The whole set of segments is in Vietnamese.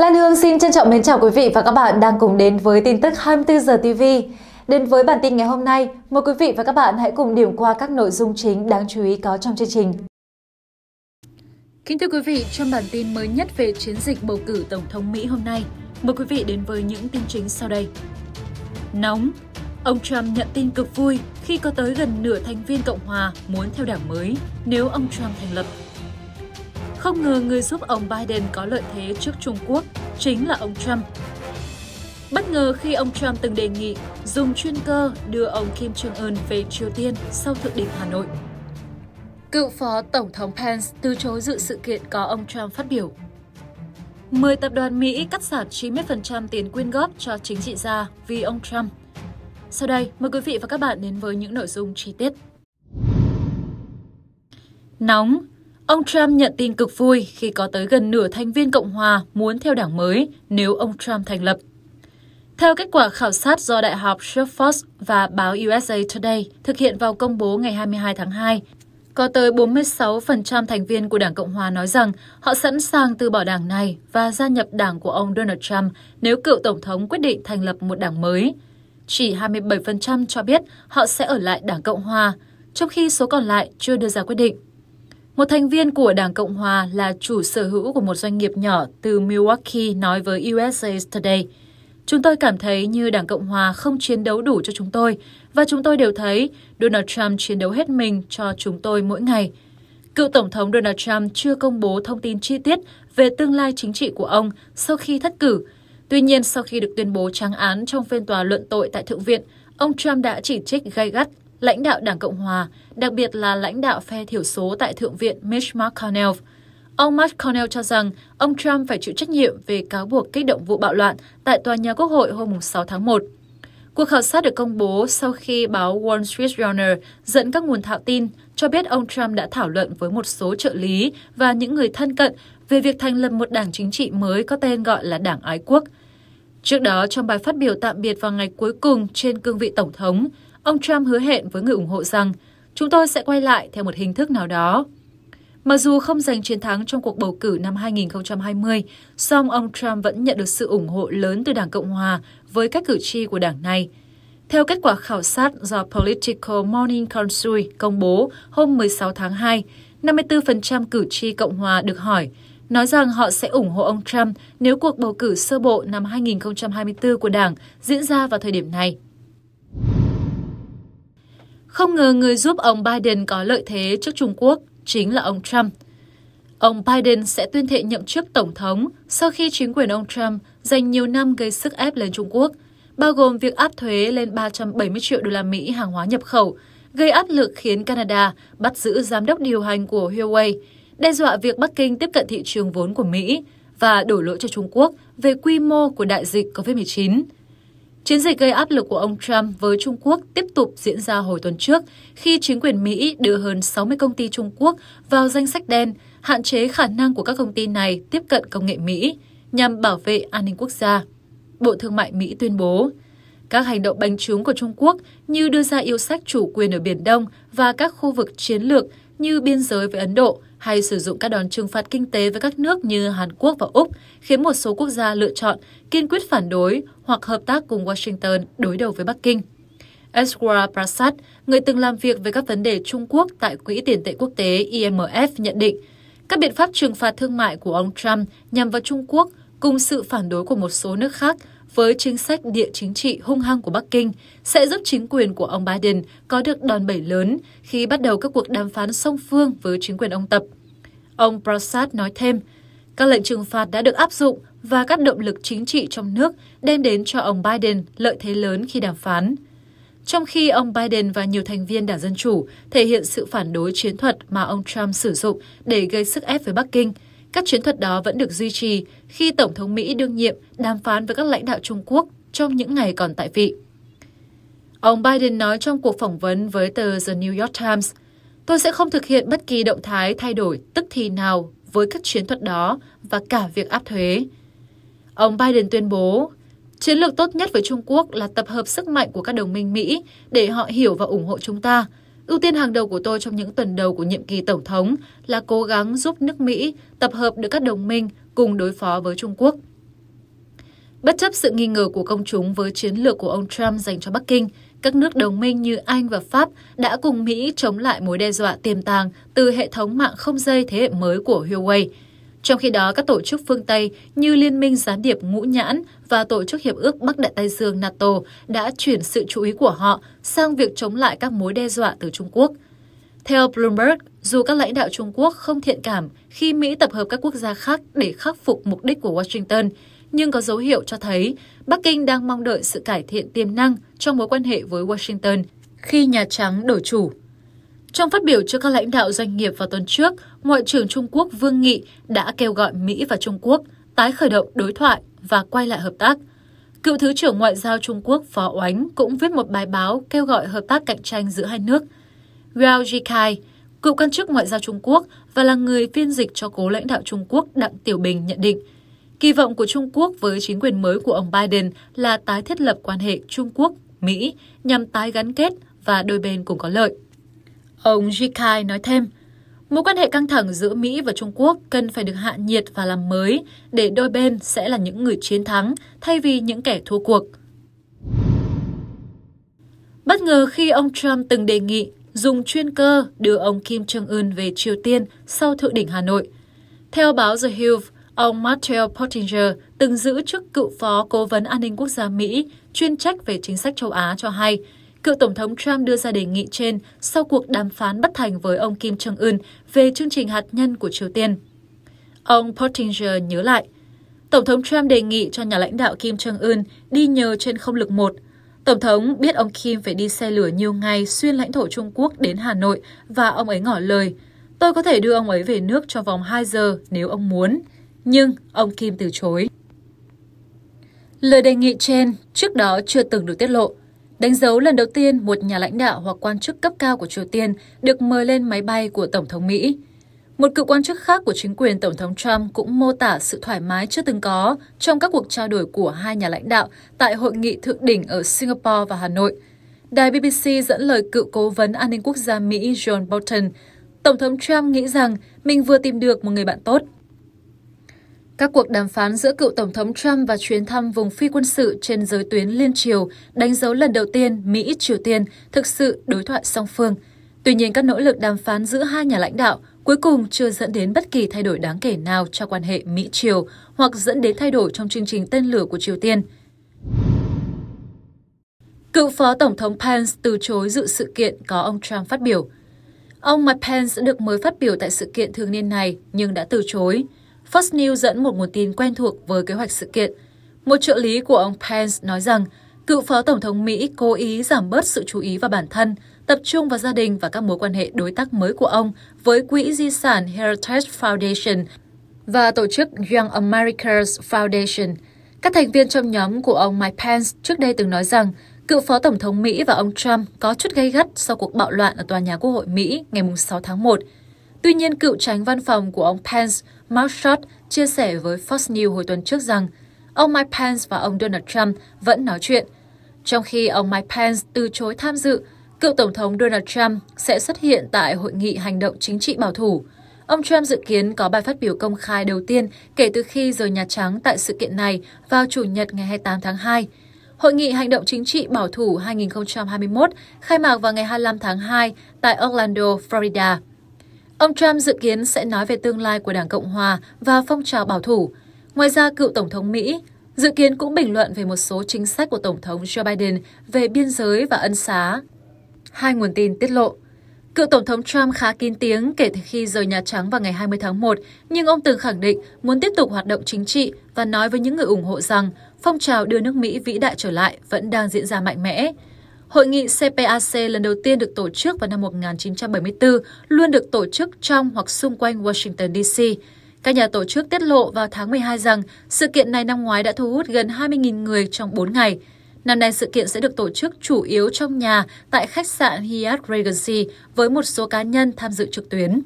Lan Hương xin trân trọng mến chào quý vị và các bạn đang cùng đến với tin tức 24 giờ TV. Đến với bản tin ngày hôm nay, mời quý vị và các bạn hãy cùng điểm qua các nội dung chính đáng chú ý có trong chương trình. Kính thưa quý vị, trong bản tin mới nhất về chiến dịch bầu cử Tổng thống Mỹ hôm nay, mời quý vị đến với những tin chính sau đây. Nóng, ông Trump nhận tin cực vui khi có tới gần nửa thành viên Cộng hòa muốn theo đảng mới nếu ông Trump thành lập không ngờ người giúp ông Biden có lợi thế trước Trung Quốc chính là ông Trump. Bất ngờ khi ông Trump từng đề nghị dùng chuyên cơ đưa ông Kim Jong-un về Triều Tiên sau thượng đỉnh Hà Nội. Cựu phó Tổng thống Pence từ chối dự sự kiện có ông Trump phát biểu. 10 tập đoàn Mỹ cắt giảm 90% tiền quyên góp cho chính trị gia vì ông Trump. Sau đây, mời quý vị và các bạn đến với những nội dung chi tiết. Nóng, Ông Trump nhận tin cực vui khi có tới gần nửa thành viên Cộng hòa muốn theo đảng mới nếu ông Trump thành lập. Theo kết quả khảo sát do Đại học Stanford và báo USA Today thực hiện vào công bố ngày 22 tháng 2, có tới 46% thành viên của Đảng Cộng hòa nói rằng họ sẵn sàng từ bỏ đảng này và gia nhập đảng của ông Donald Trump nếu cựu tổng thống quyết định thành lập một đảng mới. Chỉ 27% cho biết họ sẽ ở lại Đảng Cộng hòa, trong khi số còn lại chưa đưa ra quyết định. Một thành viên của Đảng Cộng Hòa là chủ sở hữu của một doanh nghiệp nhỏ từ Milwaukee nói với USA Today. Chúng tôi cảm thấy như Đảng Cộng Hòa không chiến đấu đủ cho chúng tôi và chúng tôi đều thấy Donald Trump chiến đấu hết mình cho chúng tôi mỗi ngày. Cựu Tổng thống Donald Trump chưa công bố thông tin chi tiết về tương lai chính trị của ông sau khi thất cử. Tuy nhiên, sau khi được tuyên bố trắng án trong phiên tòa luận tội tại Thượng viện, ông Trump đã chỉ trích gay gắt lãnh đạo Đảng Cộng Hòa, đặc biệt là lãnh đạo phe thiểu số tại Thượng viện Mitch McConnell. Ông McConnell cho rằng ông Trump phải chịu trách nhiệm về cáo buộc kích động vụ bạo loạn tại tòa nhà Quốc hội hôm 6 tháng 1. Cuộc khảo sát được công bố sau khi báo Wall Street Journal dẫn các nguồn thạo tin cho biết ông Trump đã thảo luận với một số trợ lý và những người thân cận về việc thành lập một đảng chính trị mới có tên gọi là Đảng Ái Quốc. Trước đó, trong bài phát biểu tạm biệt vào ngày cuối cùng trên cương vị Tổng thống, Ông Trump hứa hẹn với người ủng hộ rằng chúng tôi sẽ quay lại theo một hình thức nào đó. Mặc dù không giành chiến thắng trong cuộc bầu cử năm 2020, song ông Trump vẫn nhận được sự ủng hộ lớn từ Đảng Cộng Hòa với các cử tri của đảng này. Theo kết quả khảo sát do Political Morning Consult công bố hôm 16 tháng 2, 54% cử tri Cộng Hòa được hỏi nói rằng họ sẽ ủng hộ ông Trump nếu cuộc bầu cử sơ bộ năm 2024 của đảng diễn ra vào thời điểm này. Không ngờ người giúp ông Biden có lợi thế trước Trung Quốc chính là ông Trump. Ông Biden sẽ tuyên thệ nhậm chức Tổng thống sau khi chính quyền ông Trump dành nhiều năm gây sức ép lên Trung Quốc, bao gồm việc áp thuế lên 370 triệu đô la Mỹ hàng hóa nhập khẩu, gây áp lực khiến Canada bắt giữ giám đốc điều hành của Huawei, đe dọa việc Bắc Kinh tiếp cận thị trường vốn của Mỹ và đổ lỗi cho Trung Quốc về quy mô của đại dịch COVID-19. Chiến dịch gây áp lực của ông Trump với Trung Quốc tiếp tục diễn ra hồi tuần trước khi chính quyền Mỹ đưa hơn 60 công ty Trung Quốc vào danh sách đen, hạn chế khả năng của các công ty này tiếp cận công nghệ Mỹ nhằm bảo vệ an ninh quốc gia. Bộ Thương mại Mỹ tuyên bố, các hành động bành trướng của Trung Quốc như đưa ra yêu sách chủ quyền ở Biển Đông và các khu vực chiến lược như biên giới với Ấn Độ – hay sử dụng các đòn trừng phạt kinh tế với các nước như Hàn Quốc và Úc, khiến một số quốc gia lựa chọn kiên quyết phản đối hoặc hợp tác cùng Washington đối đầu với Bắc Kinh. Eswar Prasad, người từng làm việc về các vấn đề Trung Quốc tại Quỹ tiền tệ quốc tế IMF nhận định, các biện pháp trừng phạt thương mại của ông Trump nhằm vào Trung Quốc cùng sự phản đối của một số nước khác với chính sách địa chính trị hung hăng của Bắc Kinh sẽ giúp chính quyền của ông Biden có được đòn bẩy lớn khi bắt đầu các cuộc đàm phán song phương với chính quyền ông Tập. Ông Prasad nói thêm, các lệnh trừng phạt đã được áp dụng và các động lực chính trị trong nước đem đến cho ông Biden lợi thế lớn khi đàm phán. Trong khi ông Biden và nhiều thành viên đảng Dân Chủ thể hiện sự phản đối chiến thuật mà ông Trump sử dụng để gây sức ép với Bắc Kinh – các chiến thuật đó vẫn được duy trì khi Tổng thống Mỹ đương nhiệm đàm phán với các lãnh đạo Trung Quốc trong những ngày còn tại vị. Ông Biden nói trong cuộc phỏng vấn với tờ The New York Times, Tôi sẽ không thực hiện bất kỳ động thái thay đổi tức thì nào với các chiến thuật đó và cả việc áp thuế. Ông Biden tuyên bố, chiến lược tốt nhất với Trung Quốc là tập hợp sức mạnh của các đồng minh Mỹ để họ hiểu và ủng hộ chúng ta – Ưu tiên hàng đầu của tôi trong những tuần đầu của nhiệm kỳ Tổng thống là cố gắng giúp nước Mỹ tập hợp được các đồng minh cùng đối phó với Trung Quốc. Bất chấp sự nghi ngờ của công chúng với chiến lược của ông Trump dành cho Bắc Kinh, các nước đồng minh như Anh và Pháp đã cùng Mỹ chống lại mối đe dọa tiềm tàng từ hệ thống mạng không dây thế hệ mới của Huawei – trong khi đó, các tổ chức phương Tây như Liên minh Gián điệp Ngũ Nhãn và Tổ chức Hiệp ước Bắc Đại Tây Dương NATO đã chuyển sự chú ý của họ sang việc chống lại các mối đe dọa từ Trung Quốc. Theo Bloomberg, dù các lãnh đạo Trung Quốc không thiện cảm khi Mỹ tập hợp các quốc gia khác để khắc phục mục đích của Washington, nhưng có dấu hiệu cho thấy Bắc Kinh đang mong đợi sự cải thiện tiềm năng trong mối quan hệ với Washington khi Nhà Trắng đổi chủ. Trong phát biểu trước các lãnh đạo doanh nghiệp vào tuần trước, Ngoại trưởng Trung Quốc Vương Nghị đã kêu gọi Mỹ và Trung Quốc tái khởi động đối thoại và quay lại hợp tác. Cựu Thứ trưởng Ngoại giao Trung Quốc Phó Oánh cũng viết một bài báo kêu gọi hợp tác cạnh tranh giữa hai nước. Yao Jikai, cựu quan chức Ngoại giao Trung Quốc và là người phiên dịch cho cố lãnh đạo Trung Quốc Đặng Tiểu Bình nhận định, kỳ vọng của Trung Quốc với chính quyền mới của ông Biden là tái thiết lập quan hệ Trung Quốc-Mỹ nhằm tái gắn kết và đôi bên cùng có lợi. Ông Jikai nói thêm, Mối quan hệ căng thẳng giữa Mỹ và Trung Quốc cần phải được hạ nhiệt và làm mới để đôi bên sẽ là những người chiến thắng thay vì những kẻ thua cuộc. Bất ngờ khi ông Trump từng đề nghị dùng chuyên cơ đưa ông Kim Jong-un về Triều Tiên sau thượng đỉnh Hà Nội. Theo báo The Hill, ông Matthew Pottinger từng giữ chức cựu phó cố vấn an ninh quốc gia Mỹ chuyên trách về chính sách châu Á cho hay – Cựu Tổng thống Trump đưa ra đề nghị trên sau cuộc đàm phán bất thành với ông Kim Jong-un về chương trình hạt nhân của Triều Tiên. Ông Pottinger nhớ lại, Tổng thống Trump đề nghị cho nhà lãnh đạo Kim Jong-un đi nhờ trên không lực 1. Tổng thống biết ông Kim phải đi xe lửa nhiều ngày xuyên lãnh thổ Trung Quốc đến Hà Nội và ông ấy ngỏ lời, tôi có thể đưa ông ấy về nước trong vòng 2 giờ nếu ông muốn. Nhưng ông Kim từ chối. Lời đề nghị trên trước đó chưa từng được tiết lộ đánh dấu lần đầu tiên một nhà lãnh đạo hoặc quan chức cấp cao của Triều Tiên được mời lên máy bay của Tổng thống Mỹ. Một cựu quan chức khác của chính quyền Tổng thống Trump cũng mô tả sự thoải mái chưa từng có trong các cuộc trao đổi của hai nhà lãnh đạo tại hội nghị thượng đỉnh ở Singapore và Hà Nội. Đài BBC dẫn lời cựu cố vấn an ninh quốc gia Mỹ John Bolton, Tổng thống Trump nghĩ rằng mình vừa tìm được một người bạn tốt. Các cuộc đàm phán giữa cựu Tổng thống Trump và chuyến thăm vùng phi quân sự trên giới tuyến liên triều đánh dấu lần đầu tiên Mỹ-Triều Tiên thực sự đối thoại song phương. Tuy nhiên, các nỗ lực đàm phán giữa hai nhà lãnh đạo cuối cùng chưa dẫn đến bất kỳ thay đổi đáng kể nào cho quan hệ Mỹ-Triều hoặc dẫn đến thay đổi trong chương trình tên lửa của Triều Tiên. Cựu Phó Tổng thống Pence từ chối dự sự kiện có ông Trump phát biểu. Ông Mike Pence được mới phát biểu tại sự kiện thường niên này nhưng đã từ chối. Fox News dẫn một nguồn tin quen thuộc với kế hoạch sự kiện. Một trợ lý của ông Pence nói rằng cựu phó tổng thống Mỹ cố ý giảm bớt sự chú ý vào bản thân, tập trung vào gia đình và các mối quan hệ đối tác mới của ông với quỹ di sản Heritage Foundation và tổ chức Young Americans Foundation. Các thành viên trong nhóm của ông Mike Pence trước đây từng nói rằng cựu phó tổng thống Mỹ và ông Trump có chút gây gắt sau cuộc bạo loạn ở tòa nhà Quốc hội Mỹ ngày 6 tháng 1. Tuy nhiên, cựu tránh văn phòng của ông Pence Mark Schott chia sẻ với Fox News hồi tuần trước rằng ông Mike Pence và ông Donald Trump vẫn nói chuyện. Trong khi ông Mike Pence từ chối tham dự, cựu Tổng thống Donald Trump sẽ xuất hiện tại Hội nghị Hành động Chính trị Bảo thủ. Ông Trump dự kiến có bài phát biểu công khai đầu tiên kể từ khi rời Nhà Trắng tại sự kiện này vào Chủ nhật ngày 28 tháng 2. Hội nghị Hành động Chính trị Bảo thủ 2021 khai mạc vào ngày 25 tháng 2 tại Orlando, Florida. Ông Trump dự kiến sẽ nói về tương lai của Đảng Cộng Hòa và phong trào bảo thủ. Ngoài ra, cựu Tổng thống Mỹ dự kiến cũng bình luận về một số chính sách của Tổng thống Joe Biden về biên giới và ân xá. Hai nguồn tin tiết lộ, cựu Tổng thống Trump khá kín tiếng kể từ khi rời Nhà Trắng vào ngày 20 tháng 1, nhưng ông từng khẳng định muốn tiếp tục hoạt động chính trị và nói với những người ủng hộ rằng phong trào đưa nước Mỹ vĩ đại trở lại vẫn đang diễn ra mạnh mẽ. Hội nghị CPAC lần đầu tiên được tổ chức vào năm 1974 luôn được tổ chức trong hoặc xung quanh Washington, DC. Các nhà tổ chức tiết lộ vào tháng 12 rằng sự kiện này năm ngoái đã thu hút gần 20.000 người trong 4 ngày. Năm nay sự kiện sẽ được tổ chức chủ yếu trong nhà tại khách sạn Hyatt Regency với một số cá nhân tham dự trực tuyến.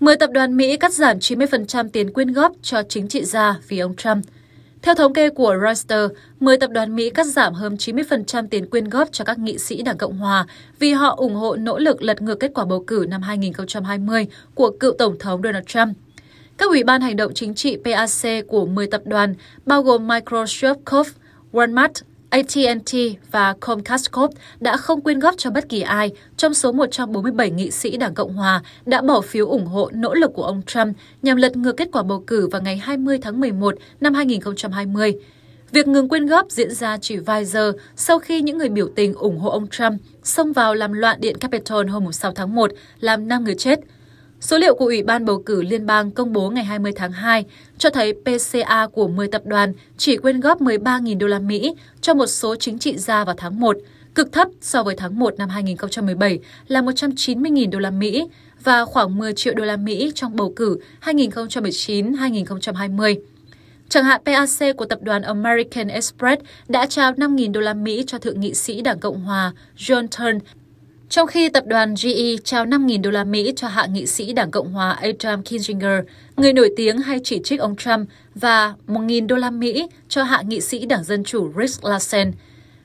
10 tập đoàn Mỹ cắt giảm 90% tiền quyên góp cho chính trị gia vì ông Trump – theo thống kê của Reuters, 10 tập đoàn Mỹ cắt giảm hơn 90% tiền quyên góp cho các nghị sĩ Đảng Cộng Hòa vì họ ủng hộ nỗ lực lật ngược kết quả bầu cử năm 2020 của cựu Tổng thống Donald Trump. Các ủy ban hành động chính trị PAC của 10 tập đoàn, bao gồm Microsoft, Walmart, AT&T và Comcast Corp đã không quyên góp cho bất kỳ ai trong số 147 nghị sĩ Đảng Cộng Hòa đã bỏ phiếu ủng hộ nỗ lực của ông Trump nhằm lật ngược kết quả bầu cử vào ngày 20 tháng 11 năm 2020. Việc ngừng quyên góp diễn ra chỉ vài giờ sau khi những người biểu tình ủng hộ ông Trump xông vào làm loạn Điện Capitol hôm 6 tháng 1, làm 5 người chết. Số liệu của Ủy ban Bầu cử Liên bang công bố ngày 20 tháng 2 cho thấy PCA của 10 tập đoàn chỉ quyên góp 13.000 đô la Mỹ cho một số chính trị gia vào tháng 1, cực thấp so với tháng 1 năm 2017 là 190.000 đô la Mỹ và khoảng 10 triệu đô la Mỹ trong bầu cử 2019-2020. Chẳng hạn PAC của tập đoàn American Express đã trao 5.000 đô la Mỹ cho thượng nghị sĩ Đảng Cộng hòa John Thurn trong khi tập đoàn GE trao 5.000 đô la Mỹ cho hạ nghị sĩ Đảng Cộng hòa Adam Kinzinger, người nổi tiếng hay chỉ trích ông Trump, và 1.000 đô la Mỹ cho hạ nghị sĩ Đảng Dân Chủ Rick Larsen,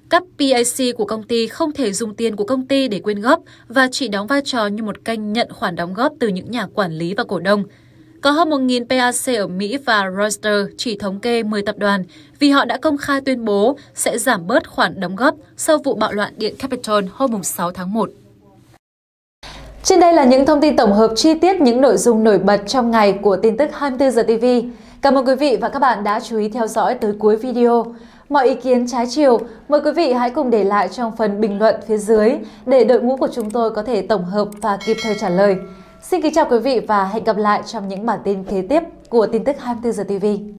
các PAC của công ty không thể dùng tiền của công ty để quyên góp và chỉ đóng vai trò như một kênh nhận khoản đóng góp từ những nhà quản lý và cổ đông – có hơn 1.000 PAC ở Mỹ và Reuters chỉ thống kê 10 tập đoàn vì họ đã công khai tuyên bố sẽ giảm bớt khoản đóng góp sau vụ bạo loạn Điện Capitol hôm 6 tháng 1. Trên đây là những thông tin tổng hợp chi tiết những nội dung nổi bật trong ngày của tin tức 24 giờ TV. Cảm ơn quý vị và các bạn đã chú ý theo dõi tới cuối video. Mọi ý kiến trái chiều, mời quý vị hãy cùng để lại trong phần bình luận phía dưới để đội ngũ của chúng tôi có thể tổng hợp và kịp thời trả lời. Xin kính chào quý vị và hẹn gặp lại trong những bản tin kế tiếp của tin tức 24 giờ TV.